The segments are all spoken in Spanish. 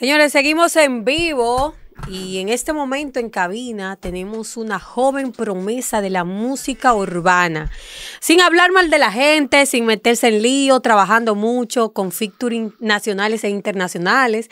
Señores, seguimos en vivo y en este momento en cabina tenemos una joven promesa de la música urbana. Sin hablar mal de la gente, sin meterse en lío, trabajando mucho con featuring nacionales e internacionales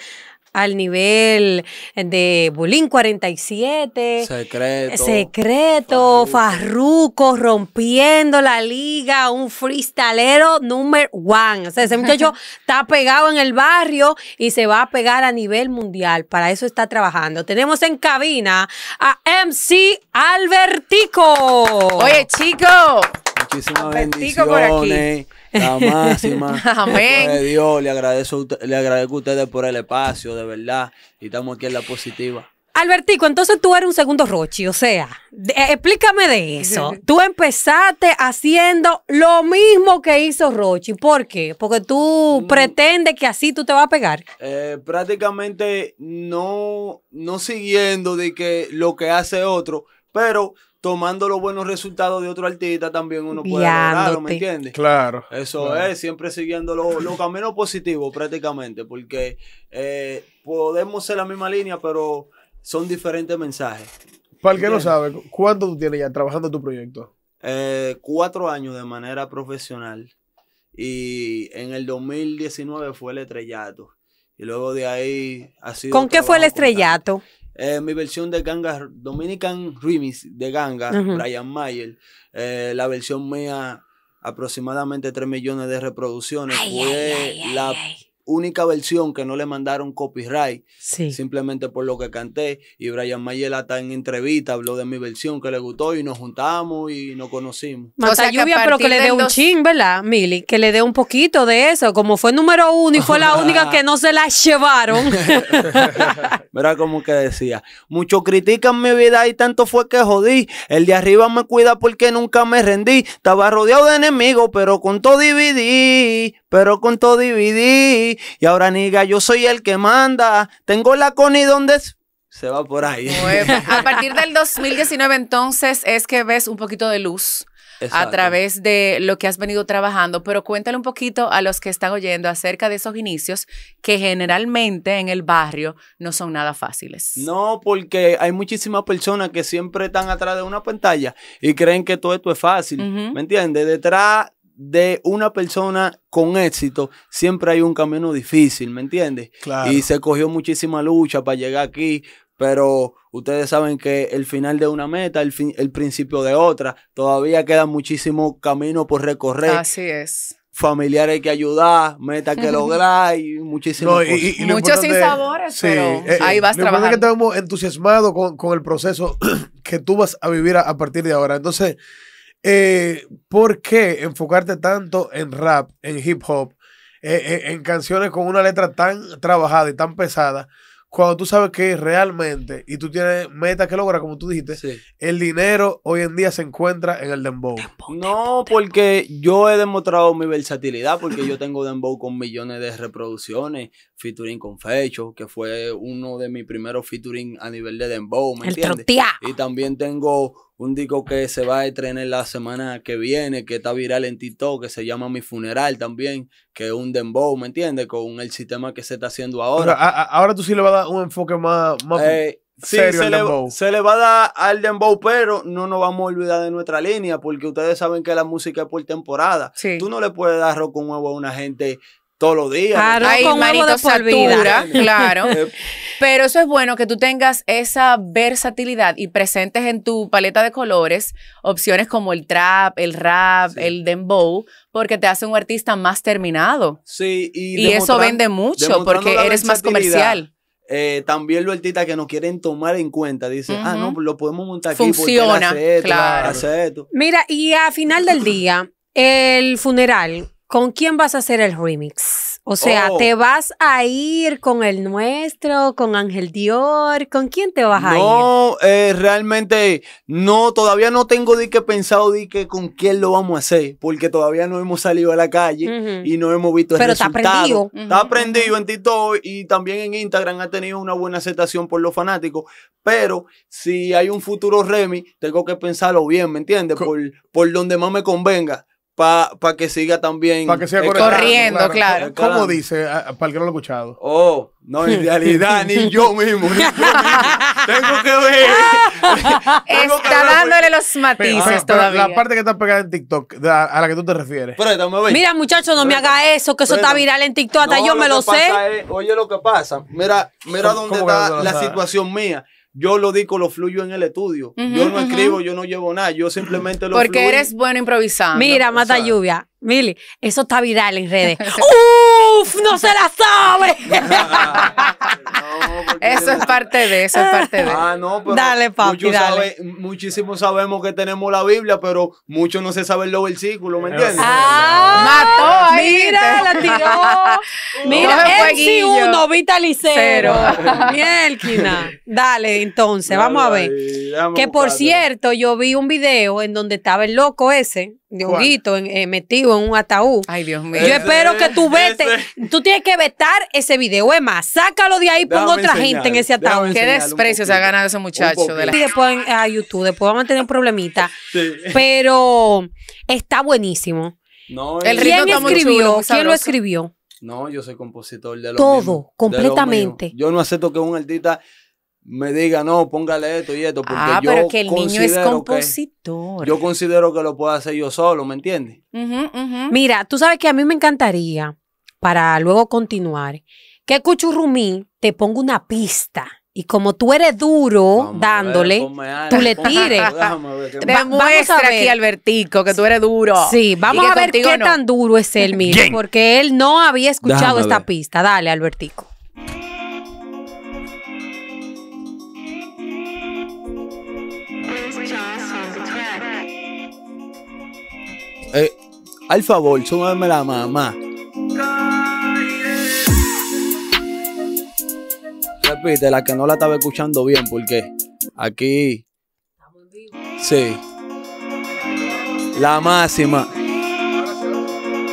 al nivel de Bulín 47, Secreto, Secreto Farruco. rompiendo la liga, un freestalero número one. O sea, ese muchacho está pegado en el barrio y se va a pegar a nivel mundial. Para eso está trabajando. Tenemos en cabina a MC Albertico. Oye, chico. Muchísimas bendiciones. Por aquí. La máxima. Amén. De Dios, le agradezco, le agradezco a ustedes por el espacio, de verdad. Y estamos aquí en la positiva. Albertico, entonces tú eres un segundo Rochi, o sea, eh, explícame de eso. Tú empezaste haciendo lo mismo que hizo Rochi. ¿Por qué? Porque tú mm. pretendes que así tú te vas a pegar. Eh, prácticamente no, no siguiendo de que lo que hace otro, pero tomando los buenos resultados de otro artista también uno puede lograrlo, ¿me entiendes? Claro. Eso es, siempre siguiendo los caminos positivos prácticamente, porque eh, podemos ser la misma línea, pero son diferentes mensajes. Para el que no sabe, ¿cuánto tú tienes ya trabajando tu proyecto? Eh, cuatro años de manera profesional y en el 2019 fue el estrellato. Y luego de ahí ha sido... ¿Con qué fue el estrellato? Eh, mi versión de Ganga, Dominican Remix de Ganga, Brian Mayer, eh, la versión mía aproximadamente 3 millones de reproducciones, fue la única versión que no le mandaron copyright, simplemente por lo que canté. Y Brian Mayela está en entrevista habló de mi versión que le gustó y nos juntamos y nos conocimos. Mata lluvia, pero que le dé un chin, ¿verdad, Mili? Que le dé un poquito de eso. Como fue número uno y fue la única que no se la llevaron. ¿Verdad como que decía, mucho critican mi vida y tanto fue que jodí. El de arriba me cuida porque nunca me rendí. Estaba rodeado de enemigos, pero con todo dividí pero con todo dividí. Y ahora, niga, yo soy el que manda. Tengo la coni donde es? se va por ahí. a partir del 2019 entonces es que ves un poquito de luz. a través de lo que has venido trabajando, pero cuéntale un poquito a los que están oyendo acerca de esos inicios que generalmente en el barrio no son nada fáciles. No, porque hay muchísimas personas que siempre están atrás de una pantalla y creen que todo esto es fácil, ¿me entiendes? Detrás de una persona con éxito, siempre hay un camino difícil, ¿me entiendes? Y se cogió muchísima lucha para llegar aquí, pero ustedes saben que el final de una meta, el, el principio de otra, todavía queda muchísimo camino por recorrer. Así es. Familiares que ayudar, metas que lograr y muchísimas Muchos sinsabores, pero eh, eh, ahí vas trabajando. Es que estamos entusiasmados con, con, el proceso que tú vas a vivir a partir de ahora. Entonces, eh, ¿Por qué enfocarte tanto en rap, en hip hop, e, e, en canciones con una letra tan trabajada y tan pesada? Cuando tú sabes que realmente, y tú tienes metas que lograr, como tú dijiste, el dinero hoy en día se encuentra en el dembow. no, porque yo he demostrado mi versatilidad, porque yo tengo dembow con millones de reproducciones, featuring con Fecho, que fue uno de mis primeros featuring a nivel de dembow, ¿me el entiendes? Y también tengo un disco que se va a estrenar la semana que viene, que está viral en TikTok, que se llama Mi Funeral también, que es un dembow, ¿me entiendes? Con el sistema que se está haciendo ahora. ahora tú sí le vas a dar un enfoque más, más eh, serio sí, se le, Se le va a dar al dembow, pero no nos vamos a olvidar de nuestra línea, porque ustedes saben que la música es por temporada. Tú no le puedes dar rock un huevo a una gente todos los días. hay ¿no? claro. Eh, Pero eso es bueno que tú tengas esa versatilidad y presentes en tu paleta de colores opciones como el trap, el rap, el dembow, porque te hace un artista más terminado. Sí, y, eso vende mucho porque eres más comercial. Eh, también los artistas que nos quieren tomar en cuenta dicen, ah, no, lo podemos montar aquí. Funciona, Hace Mira, y a final del día, el funeral, ¿Con quién vas a hacer el remix? O sea, oh. ¿te vas a ir con el nuestro, con Ángel Dior? ¿Con quién te vas a ir? No, eh, realmente no, todavía no tengo de que pensado de que con quién lo vamos a hacer, porque todavía no hemos salido a la calle y no hemos visto el Pero resultado. está aprendido. Está aprendido en TikTok y también en Instagram ha tenido una buena aceptación por los fanáticos, pero si hay un futuro remix, tengo que pensarlo bien, ¿me entiendes? Por, por donde más me convenga para pa que siga también corriendo, claro. como ¿Cómo dice? Ah, ah, para el que no lo ha escuchado. Oh, no, en realidad ni yo mismo. Ni yo mismo. tengo que ver. está pues. dándole los matices todavía. la parte que está pegada en TikTok, a la que tú te refieres. Mira, muchacho no me haga eso, que eso está viral en TikTok, hasta yo me lo, sé. oye, lo que pasa, mira, mira dónde está la situación mía yo lo digo, lo fluyo en el estudio. yo no escribo, yo no llevo nada, yo simplemente lo Porque eres bueno improvisando. Mira, mata lluvia. Mili, eso está viral en redes. ¡Uf! ¡No se la sabe! es parte de, eso es parte de. Ah, no, pero dale, papi, muchísimo muchísimos sabemos que tenemos la Biblia, pero muchos no se saben los versículos, ¿me entiendes? Ah, mató Mira, la tiró. Mira, sí uno, vitalicero. Mielquina. Dale, entonces, vamos a ver. que por cierto, yo vi un video en donde estaba el loco ese, de ojito, eh, metido en un ataúd. Ay, Dios mío. Yo espero que tú vete. Tú tienes que vetar ese video. Es más, sácalo de ahí y pon otra gente en ese ataúd. Qué desprecio se ha ganado ese muchacho. después a YouTube, después vamos a tener un problemita. Pero está buenísimo. No, eh, ¿Quién escribió? ¿Quién lo escribió? No, yo soy compositor de lo Todo, completamente. yo no acepto que un artista me diga, no, póngale esto y esto. Porque ah, yo pero que el niño es compositor. yo considero que lo puedo hacer yo solo, ¿me entiendes? Mira, tú sabes que a mí me encantaría, para luego continuar, que Cuchurrumí te ponga una pista. Y como tú eres duro dándole, tú le tires. Me va, aquí, Albertico, que tú eres duro. Sí, vamos a ver qué tan duro es él mire. porque él no había escuchado esta pista. Dale, Albertico. Eh, al favor, súbeme la mamá. Repite, la que no la estaba escuchando bien, porque aquí. Sí. La máxima.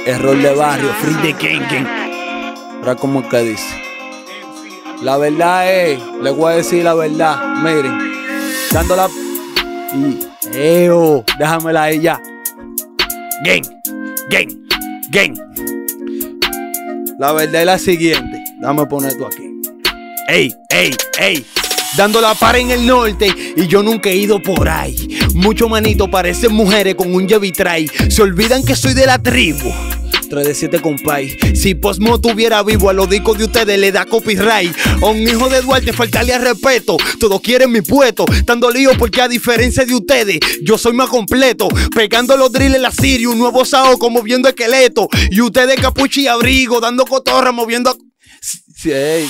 Error de barrio, free de Kenken. Ahora, como que dice. La verdad es, les voy a decir la verdad. Miren, Dándola la. Y, eo, déjamela ahí ya. Gang, gang, gang. La verdad es la siguiente. Dame poner tú aquí. Ey, ey, ey. Dando la par en el norte y yo nunca he ido por ahí. Muchos manitos parecen mujeres con un Chevy Se olvidan que soy de la tribu de 7 compay. Si Posmo tuviera vivo a los discos de ustedes le da copyright. A un hijo de Duarte faltarle al respeto. Todos quieren mi puesto. Tanto lío porque a diferencia de ustedes, yo soy más completo. Pegando los drills en la Siri, un nuevo sao como viendo esqueleto. Y ustedes capuchi y abrigo, dando cotorra, moviendo Sí, eh,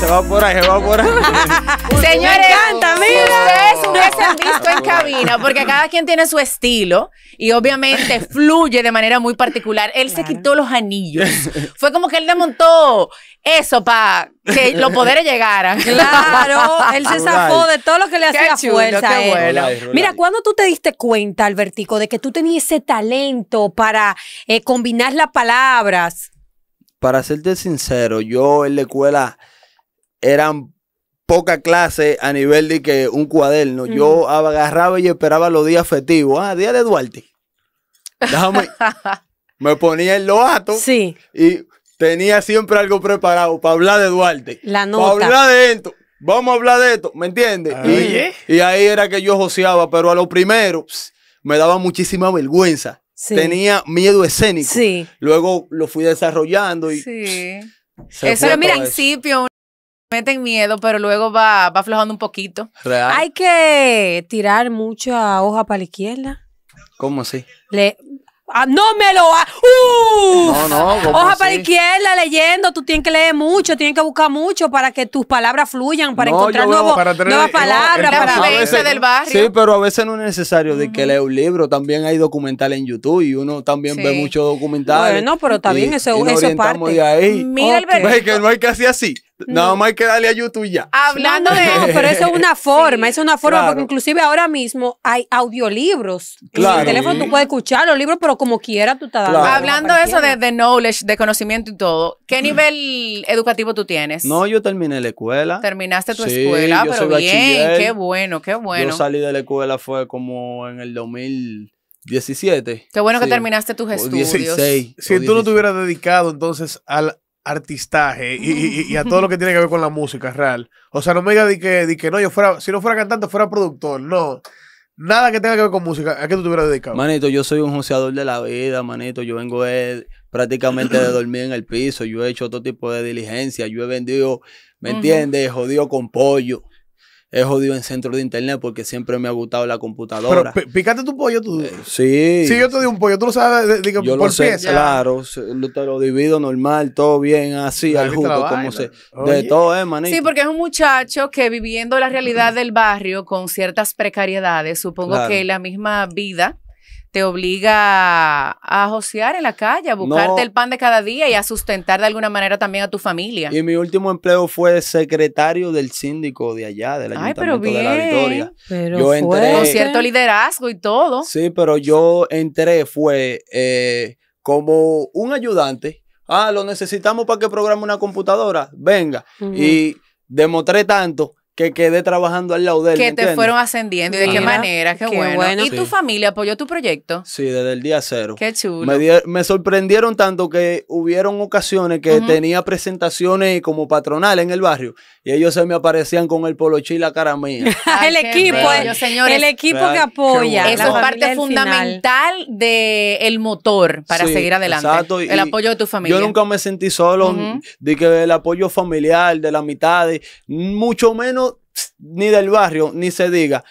se va por ahí, se va por ahí. Señores, me mira. ustedes visto en cabina, porque cada quien tiene su estilo y obviamente fluye de manera muy particular. Él se quitó los anillos. Fue como que él desmontó eso para que los poderes llegaran. Claro, él se zafó de todo lo que le hacía fuerza. Mira, ¿cuándo tú te diste cuenta, Albertico, de que tú tenías ese talento para eh, combinar las palabras? para serte sincero, yo en la escuela eran poca clase a nivel de que un cuaderno. Yo agarraba y esperaba los días festivos. Ah, día de Duarte. me ponía en loato Sí. Y tenía siempre algo preparado para hablar de Duarte. La nota. Para hablar de esto. Vamos a hablar de esto, ¿me entiendes? Ah, y, ahí era que yo joseaba, pero a lo primero me daba muchísima vergüenza. Tenía miedo escénico. Sí. Luego lo fui desarrollando y. Sí. eso era, mira, en principio meten miedo, pero luego va, aflojando un poquito. Hay que tirar mucha hoja para la izquierda. ¿Cómo así? Le, Ah, no me lo ha. ¡Uf! No, no, Hoja para izquierda leyendo. Tú tienes que leer mucho, tienes que buscar mucho para que tus palabras fluyan, para encontrar nuevas palabras. Para del barrio. Sí, pero a veces no es necesario de que lea un libro. También hay documentales en YouTube y uno también ve muchos documentales. Bueno, pero está bien, eso, es eso parte. ahí. Mira que no hay que hacer así. Nada no. más hay que darle a YouTube ya. Hablando de eso, pero eso es una forma, es una forma, porque inclusive ahora mismo hay audiolibros. Claro. En el teléfono tú puedes escuchar los libros, pero como quiera tú te claro. Hablando de eso de, knowledge, de conocimiento y todo, ¿qué nivel educativo tú tienes? No, yo terminé la escuela. Terminaste tu escuela, pero bien, qué bueno, qué bueno. Yo salí de la escuela fue como en el 2017. Qué bueno que terminaste tus estudios. Si tú no te hubieras dedicado entonces al artistaje y, a todo lo que tiene que ver con la música real. O sea, no me digas que, que no, yo fuera, si no fuera cantante, fuera productor, no. Nada que tenga que ver con música, ¿a qué tú te dedicado? Manito, yo soy un joseador de la vida, manito. Yo vengo de, prácticamente de dormir en el piso. Yo he hecho otro tipo de diligencia. Yo he vendido, ¿me entiendes? Jodido con pollo he jodido en centro de internet porque siempre me ha gustado la computadora. Pero pícate tu pollo tú. Eh, sí. sí. yo te digo un pollo, tú lo sabes digo, yo por lo sé, Claro, te lo divido normal, todo bien, así, al jugo, como se... De todo, ¿eh, manito? Sí, porque es un muchacho que viviendo la realidad del barrio con ciertas precariedades, supongo que la misma vida te obliga a josear en la calle, a buscarte el pan de cada día y a sustentar de alguna manera también a tu familia. Y mi último empleo fue secretario del síndico de allá, del ayuntamiento de la Victoria. Pero yo entré, con cierto liderazgo y todo. Sí, pero yo entré fue eh, como un ayudante. Ah, lo necesitamos para que programe una computadora. Venga. Y demostré tanto que quedé trabajando al lado de él. Que te fueron ascendiendo y de qué manera, qué, bueno. ¿Y tu familia apoyó tu proyecto? Sí, desde el día cero. Qué chulo. Me, sorprendieron tanto que hubieron ocasiones que tenía presentaciones como patronal en el barrio y ellos se me aparecían con el polo y la cara mía. el equipo, el equipo que apoya. Eso es parte fundamental del el motor para seguir adelante. Exacto, el apoyo de tu familia. Yo nunca me sentí solo, de que el apoyo familiar, de la mitad, mucho menos ni del barrio, ni se diga,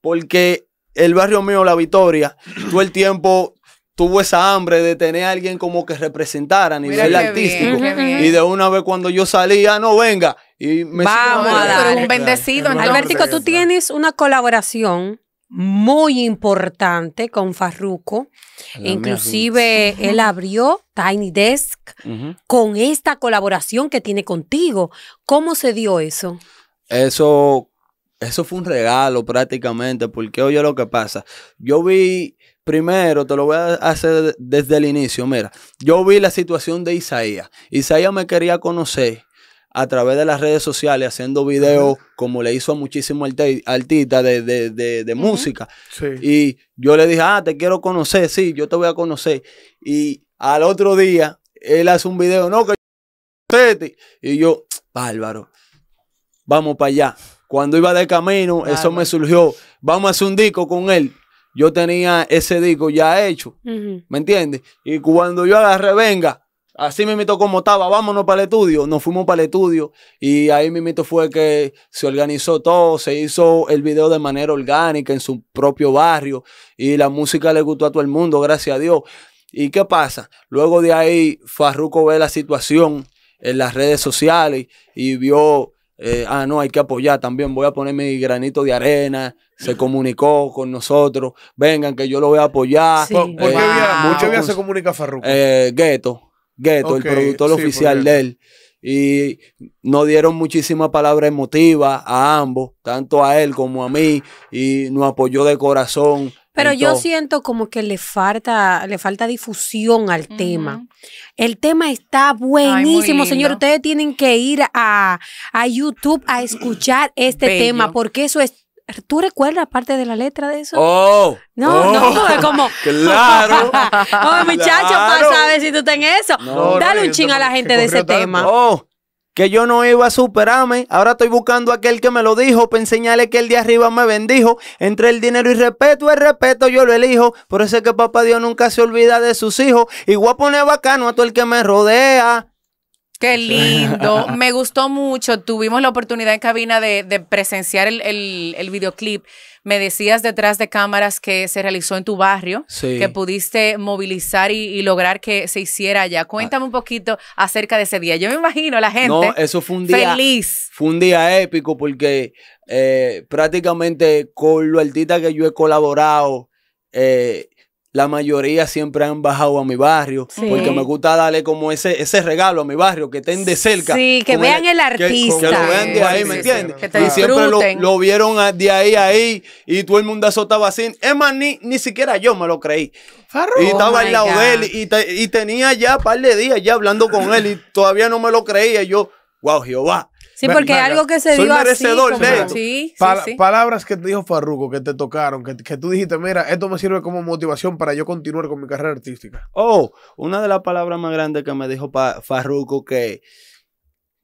porque el barrio mío, La Victoria, todo el tiempo tuvo esa hambre de tener a alguien como que representara a nivel artístico. y de una vez cuando yo salía, ah, no venga. Y me Vamos a dar un bendecido. Albertico, tú tienes una colaboración muy importante con Farruco Inclusive él abrió Tiny Desk con esta colaboración que tiene contigo. ¿Cómo se dio eso? Eso, eso fue un regalo prácticamente, porque oye lo que pasa. Yo vi, primero, te lo voy a hacer desde el inicio, mira, yo vi la situación de Isaías. Isaías me quería conocer a través de las redes sociales haciendo videos como le hizo a muchísimos artistas de, música. Y yo le dije, ah, te quiero conocer, sí, yo te voy a conocer. Y al otro día, él hace un video, no, que... Y yo, bárbaro vamos para allá. Cuando iba de camino, eso me surgió, vamos a hacer un disco con él. Yo tenía ese disco ya hecho, ¿me entiendes? Y cuando yo agarré, venga, así me como estaba, vámonos para el estudio. Nos fuimos para el estudio y ahí mi mito fue que se organizó todo, se hizo el video de manera orgánica en su propio barrio y la música le gustó a todo el mundo, gracias a Dios. ¿Y qué pasa? Luego de ahí, Farruko ve la situación en las redes sociales y vio eh, ah, no, hay que apoyar también, voy a poner mi granito de arena, se comunicó con nosotros, vengan que yo lo voy a apoyar. Sí. ¿Por, eh, se comunica Farruko? Eh, Gueto, Gueto, el productor oficial de él. Y nos dieron muchísima palabra emotiva a ambos, tanto a él como a mí, y nos apoyó de corazón. Pero yo siento como que le falta, le falta difusión al tema. El tema está buenísimo, señor. Ustedes tienen que ir a, YouTube a escuchar este tema, porque eso es ¿Tú recuerdas parte de la letra de eso? ¡Oh! No, oh. no, es como. ¡Claro! ¡Oh, muchacho, claro. a ver si tú estás eso! Dale un ching a la gente de ese tema. ¡Oh! que yo no iba a superarme. Ahora estoy buscando aquel que me lo dijo, para enseñarle que el de arriba me bendijo. Entre el dinero y respeto, el respeto yo lo elijo. Por eso es que papá Dios nunca se olvida de sus hijos. Y pone bacano a todo el que me rodea. Qué lindo. Me gustó mucho. Tuvimos la oportunidad en cabina de, presenciar el, videoclip. Me decías detrás de cámaras que se realizó en tu barrio, que pudiste movilizar y, lograr que se hiciera allá. Ah. Cuéntame un poquito acerca de ese día. Yo me imagino la gente. No, eso fue un día. Feliz. Fue un día épico porque eh, prácticamente con lo artistas que yo he colaborado, eh, la mayoría siempre han bajado a mi barrio, porque me gusta darle como ese, ese regalo a mi barrio, que estén de cerca. Sí, que vean el, artista. Que, lo vean de ahí, ¿me entiendes? y siempre lo, vieron de ahí a ahí, y todo el mundo azotaba así. Es más, ni, siquiera yo me lo creí. Y oh estaba al lado de él, y, y tenía ya un par de días ya hablando con él, y todavía no me lo creía. yo, wow, Jehová. Sí, porque algo que se dijo dio así. de sí, sí, Palabras que te dijo Farruco que te tocaron, que, tú dijiste, mira, esto me sirve como motivación para yo continuar con mi carrera artística. Oh, una de las palabras más grandes que me dijo Farruko que,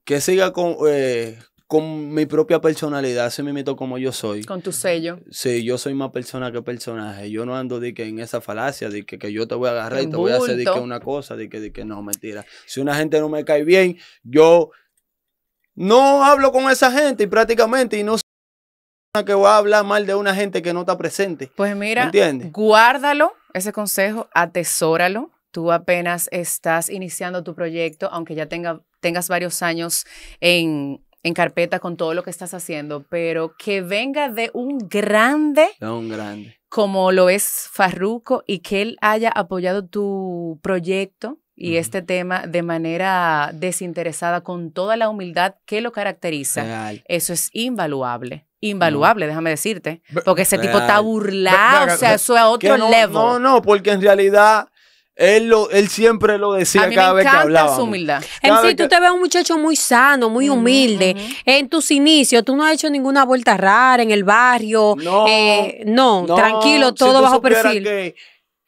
que siga con, eh, con mi propia personalidad, se me meto como yo soy. Con tu sello. Sí, yo soy más persona que personaje. Yo no ando de que en esa falacia, de que, yo te voy a agarrar y te voy a hacer una cosa, de que, de que no, mentira. Si una gente no me cae bien, yo no hablo con esa gente prácticamente y no que va a hablar mal de una gente que no está presente. Pues mira, guárdalo, ese consejo, atesóralo. Tú apenas estás iniciando tu proyecto, aunque ya tenga, tengas varios años en, carpeta con todo lo que estás haciendo, pero que venga de un grande. De un grande. Como lo es Farruco y que él haya apoyado tu proyecto, y este tema de manera desinteresada con toda la humildad que lo caracteriza, eso es invaluable. Invaluable, déjame decirte. Porque ese tipo está burlado, o sea, eso es otro no, level. No, no, porque en realidad él, lo, él siempre lo decía cada me vez que hablaba. su humildad. En sí, tú te ves un muchacho muy sano, muy humilde. En tus inicios, tú no has hecho ninguna vuelta rara en el barrio. No, eh, no, tranquilo, todo bajo perfil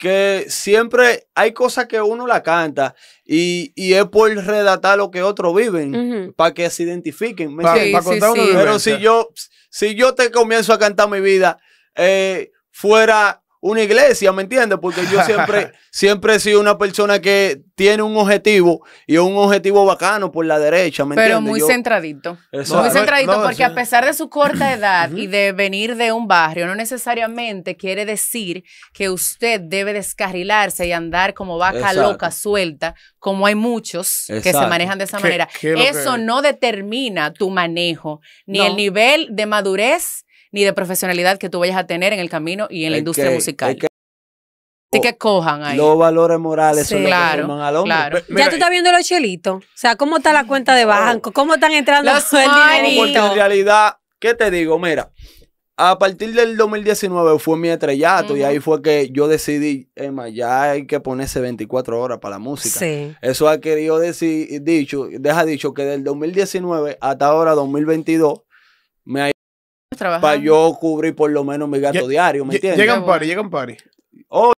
que siempre hay cosas que uno la canta y, es por redactar lo que otros viven para que se identifiquen. Pero si yo, si yo te comienzo a cantar mi vida, eh, fuera una iglesia, ¿me entiendes? Porque yo siempre, siempre he sido una persona que tiene un objetivo y un objetivo bacano por la derecha, ¿me Pero muy centradito. Muy centradito, porque a pesar de su corta edad y de venir de un barrio, no necesariamente quiere decir que usted debe descarrilarse y andar como vaca loca, suelta, como hay muchos que se manejan de esa manera. Eso no determina tu manejo, ni el nivel de madurez ni de profesionalidad que tú vayas a tener en el camino y en la industria musical. Que, Así que cojan ahí. Los valores morales son claro, al hombre. ya tú estás viendo los chelitos. O sea, ¿cómo está la cuenta de banco? Oh. ¿Cómo están entrando los el dinero? Porque en realidad, ¿qué te digo? Mira, a partir del 2019 fue mi estrellato y ahí fue que yo decidí, Emma, ya hay que ponerse 24 horas para la música. Sí. Eso ha querido decir, dicho, deja dicho que del 2019 hasta ahora 2022 me ha para yo cubrir por lo menos mi gasto diario, ¿me entiendes? Llegan pari, llegan pari. Oh,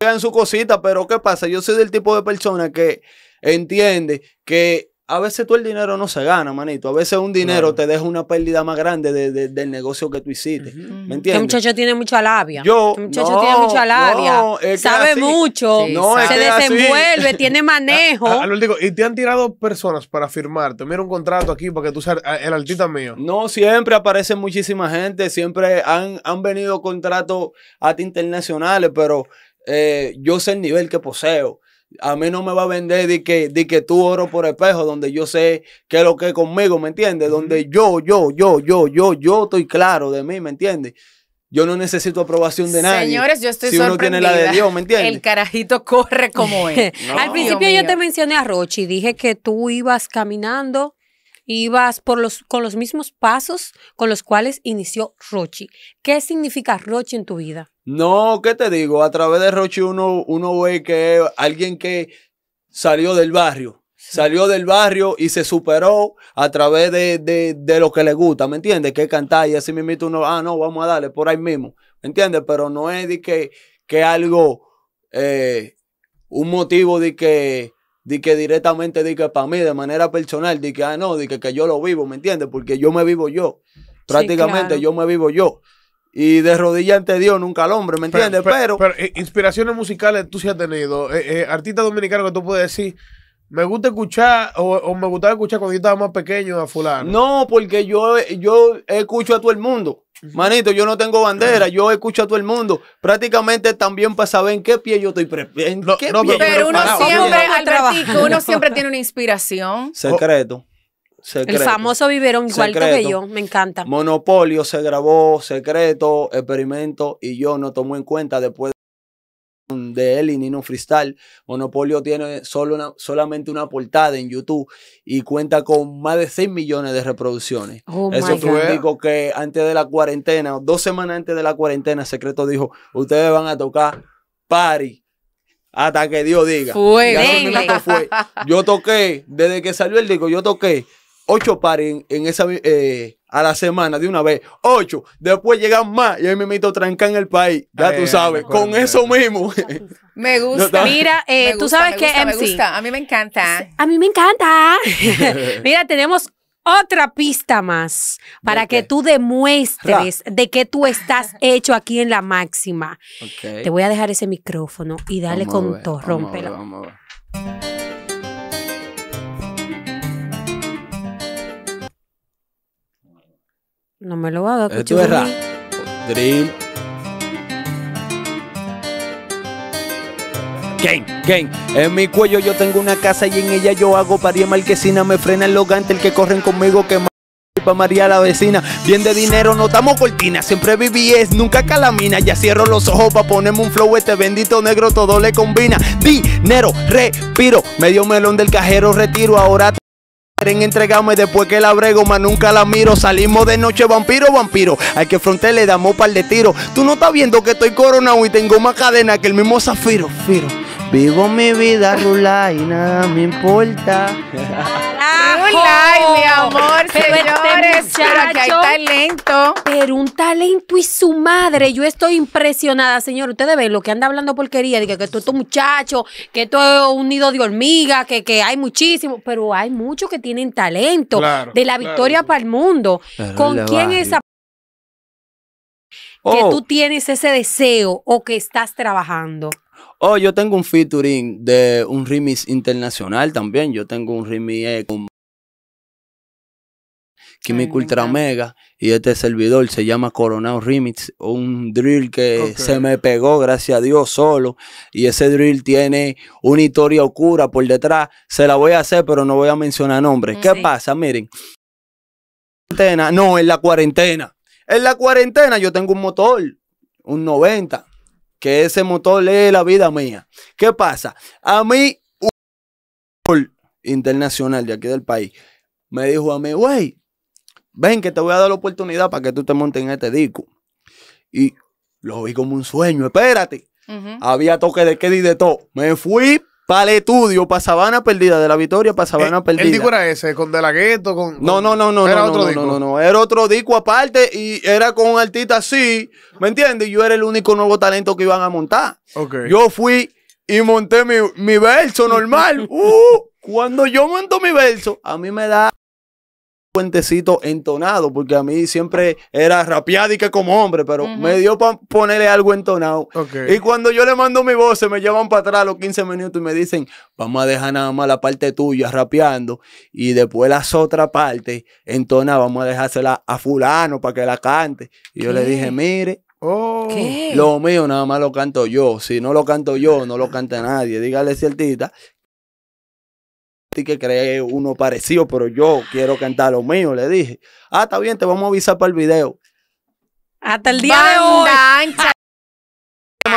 llegan su cosita, pero ¿qué pasa? Yo soy del tipo de persona que entiende que a veces tú el dinero no se gana, manito. A veces un dinero te deja una pérdida más grande de, del negocio que tú hiciste. ¿Me entiendes? El muchacho tiene mucha labia. Yo, el muchacho tiene mucha labia. sabe mucho. se desenvuelve, tiene manejo. y te han tirado personas para firmarte. Mira un contrato aquí para que tú seas eh, el artista mío. No, siempre aparece muchísima gente. Siempre han, han venido contratos a ti internacionales, pero eh, yo sé el nivel que poseo. A mí no me va a vender de que, tú oro por espejo, donde yo sé qué es lo que es conmigo, ¿me entiendes? Donde yo, yo, yo, yo, yo, yo estoy claro de mí, ¿me entiendes? Yo no necesito aprobación de nadie. Señores, yo estoy si uno tiene la de Dios, ¿me entiendes? El carajito corre como es. Al principio yo te mencioné a Rochi, dije que tú ibas caminando ibas por los, con los mismos pasos con los cuales inició Rochi. ¿Qué significa Rochi en tu vida? No, ¿qué te digo? A través de Rochi uno, uno ve que alguien que salió del barrio. Salió del barrio y se superó a través de, de, lo que le gusta, ¿me entiendes? Que cantar y así mismo uno, ah, no, vamos a darle por ahí mismo, ¿me entiendes? Pero no es de que, que algo, eh, un motivo de que de que directamente, di para mí, de manera personal, di que, ah, no, di que, yo lo vivo, ¿me entiendes? Porque yo me vivo yo. Prácticamente yo me vivo yo. Y de rodillas ante Dios, nunca al hombre, ¿me entiendes? Pero, pero, eh, inspiraciones musicales tú sí has tenido. Eh, eh, artista dominicano que tú puedes decir, me gusta escuchar, o, me gustaba escuchar cuando yo estaba más pequeño a fulano. No, porque yo, yo escucho a todo el mundo. Manito, yo no tengo bandera, yo escucho a todo el mundo. Prácticamente también para saber en qué pie yo estoy pero, uno siempre siempre, uno siempre tiene una inspiración. Secreto. El famoso Viverón, igual que yo, me encanta. Monopolio se grabó, secreto, experimento, y yo no tomo en cuenta después de él y Nino Freestyle. Monopolio tiene solo solamente una portada en YouTube y cuenta con más de 6 millones de reproducciones. Oh Eso fue un disco que antes de la cuarentena, dos semanas antes de la cuarentena, Secreto dijo, ustedes van a tocar party. Hasta que Dios diga. Fue, Yo toqué, desde que salió el disco, yo toqué ocho party en, esa, eh, a la semana de una vez, ocho, después llegan más y me meto tranca en el país, ya tú sabes, con eso mismo. Me gusta. Mira, eh, tú sabes que a mí me encanta. A mí me encanta. Mira, tenemos otra pista más para que tú demuestres de que tú estás hecho aquí en la máxima. Te voy a dejar ese micrófono y dale con todo, rómpelo. No me lo haga. a Drill. Gang, gang. En mi cuello yo tengo una casa y en ella yo hago paría marquesina. Me frena el logante, el que corren conmigo que pa' María la vecina. Bien de dinero, no damos cortinas. Siempre viví es, nunca calamina. Ya cierro los ojos pa' ponerme un flow. Este bendito negro todo le combina. Dinero, respiro. Medio melón del cajero retiro. Ahora Quieren entregarme después que la brego, más nunca la miro. Salimos de noche, vampiro, vampiro. Hay que fronte le damos par de tiro. Tú no estás viendo que estoy coronado y tengo más cadena que el mismo zafiro. Firo. Vivo mi vida rula y nada me importa. ¡Ay, mi amor, este señores, hay talento. Pero un talento y su madre. Yo estoy impresionada, señor. Ustedes ven lo que anda hablando porquería, Dice que, es tu muchacho, que esto es un nido de hormiga, que, hay muchísimo. pero hay muchos que tienen talento. de la victoria para el mundo. ¿Con quién es? esa que oh. tú tienes ese deseo o que estás trabajando? Oh, yo tengo un featuring de un remix internacional también. Yo tengo un remix eh, con Químico Ultra Mega y este servidor se llama Coronado Remix, un drill que se me pegó, gracias a Dios, solo. Y ese drill tiene una historia oscura por detrás. Se la voy a hacer, pero no voy a mencionar nombres. ¿Qué mm, pasa? Miren. No, en la cuarentena. En la cuarentena yo tengo un motor, un 90 que ese motor lee la vida mía. ¿Qué pasa? A mí, un internacional de aquí del país me dijo a mí, güey, ven que te voy a dar la oportunidad para que tú te montes en este disco. Y lo vi como un sueño, espérate. Había toque de que y de todo. Me fui para el estudio, para Sabana Perdida, de la Victoria para Sabana Perdida. Eh, el disco era ese, con De La Gueto, con, No, no, no, no. Era no, otro no, disco. No, no, no, era otro disco aparte y era con un artista así, ¿me entiendes? Yo era el único nuevo talento que iban a montar. Yo fui y monté mi, mi verso normal. uh, cuando yo monto mi verso, a mí me da puentecito entonado, porque a mí siempre era y que como hombre, pero me dio para ponerle algo entonado. Y cuando yo le mando mi voz, se me llevan para atrás los 15 minutos y me dicen, vamos a dejar nada más la parte tuya rapeando y después las otras partes entonadas, vamos a dejársela a fulano para que la cante. Y yo le dije, mire, oh. Lo mío nada más lo canto yo. Si no lo canto yo, no lo canta nadie. Dígale ciertita que cree uno parecido, pero yo quiero cantar lo mío, le dije. Ah, está bien, te vamos a avisar para el video. Hasta el día de hoy. Ancha.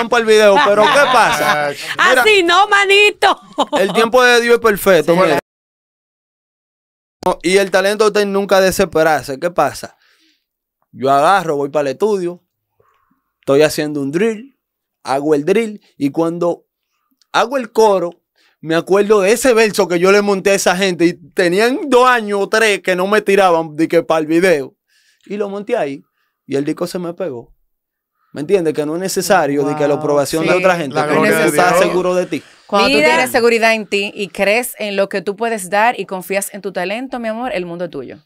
Para el video, pero ¿qué pasa? Así no, manito. El tiempo de Dios es perfecto. Y el talento de nunca desesperarse. ¿Qué pasa? Yo agarro, voy para el estudio, estoy haciendo un drill, hago el drill y cuando hago el coro, me acuerdo de ese verso que yo le monté a esa gente y tenían dos años o tres que no me tiraban de que para el video. Y lo monté ahí y el disco se me pegó. ¿Me entiendes? Que no es necesario de que la aprobación de otra gente, que seguro de ti. Cuando tú tienes seguridad en ti y crees en lo que tú puedes dar y confías en tu talento, mi amor, el mundo es tuyo.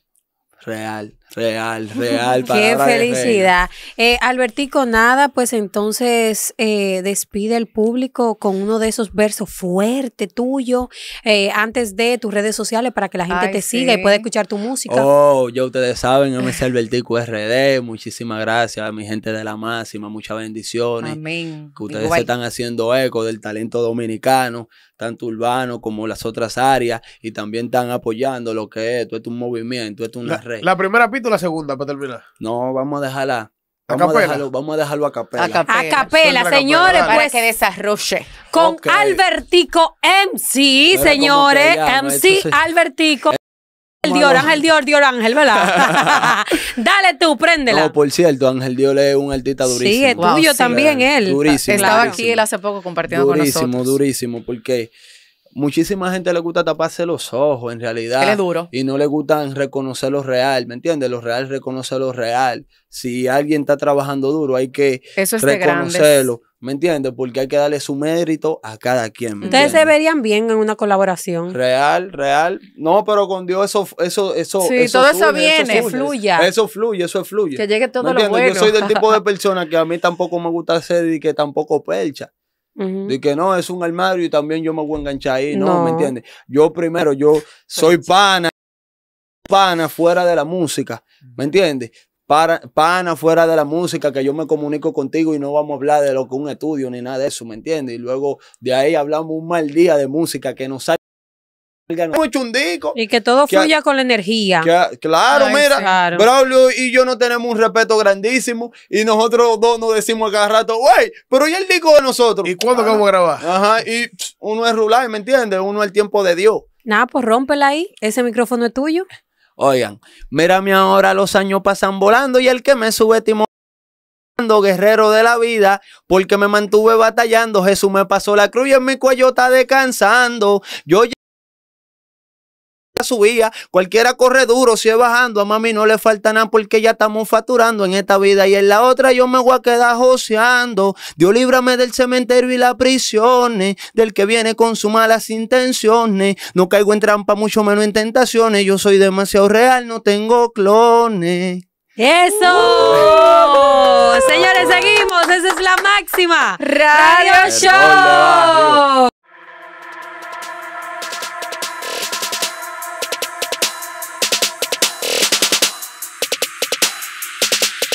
Real. Real, real. Qué felicidad. Eh, Albertico, nada, pues entonces eh, despide el público con uno de esos versos fuerte tuyo, eh, antes de tus redes sociales para que la gente te siga y pueda escuchar tu música. Oh, ya ustedes saben, MC Albertico RD, muchísimas gracias a mi gente de la máxima, muchas bendiciones. Amén. Que ustedes se están haciendo eco del talento dominicano, tanto urbano como las otras áreas, y también están apoyando lo que es, esto es un movimiento, esto es una red. La primera la segunda para terminar. No, vamos a dejarla. Vamos a, dejarlo, a capela. A capela, señores, para pues, que desarrolle. Con Albertico MC, señores. MC Albertico. Eh, El Dior, Ángel Dior, Dior Ángel, ¿verdad? Dale tú, préndela. No, por cierto, Ángel Dior es un artista durísimo. Sí, es tuyo también él. Durísimo. Estaba aquí él hace poco compartiendo con nosotros. Durísimo, durísimo, porque muchísima gente le gusta taparse los ojos en realidad. duro. Y no le gusta reconocer lo real, ¿me entiendes? Lo real reconocer lo real. Si alguien está trabajando duro, hay que reconocerlo. ¿Me entiendes? Porque hay que darle su mérito a cada quien. Ustedes se verían bien en una colaboración. Real, real. No, pero con Dios eso, eso, eso. Sí, todo eso viene, fluya. Eso fluye, eso fluye. Que llegue todo lo Yo soy del tipo de persona que a mí tampoco me gusta hacer y que tampoco percha. De que no, es un armario y también yo me voy a enganchar ahí, ¿no? no. me entiendes? Yo primero, yo soy pana, pana fuera de la música, ¿me entiendes? pana fuera de la música, que yo me comunico contigo y no vamos a hablar de lo que un estudio ni nada de eso, ¿me entiendes? Y luego de ahí hablamos un mal día de música que nos sale. Y que todo fluya con la energía. claro, mira, pero Braulio y yo no tenemos un respeto grandísimo y nosotros dos nos decimos cada rato, güey, pero ¿y el disco de nosotros? ¿Y cuándo vamos a grabar? Ajá, y uno es rular, ¿me entiendes? Uno es el tiempo de Dios. Nada, pues rómpela ahí, ese micrófono es tuyo. Oigan, mírame ahora, los años pasan volando y el que me subestimó guerrero de la vida, porque me mantuve batallando, Jesús me pasó la cruz y en mi cuello está descansando. Yo subía. Cualquiera corre duro si bajando. A mami no le falta nada porque ya estamos facturando en esta vida. Y en la otra yo me voy a quedar joseando. Dios líbrame del cementerio y las prisiones. Del que viene con sus malas intenciones. No caigo en trampa, mucho menos en tentaciones. Yo soy demasiado real, no tengo clones. ¡Eso! Uh. Señores, seguimos. Esa es la máxima. Radio Show.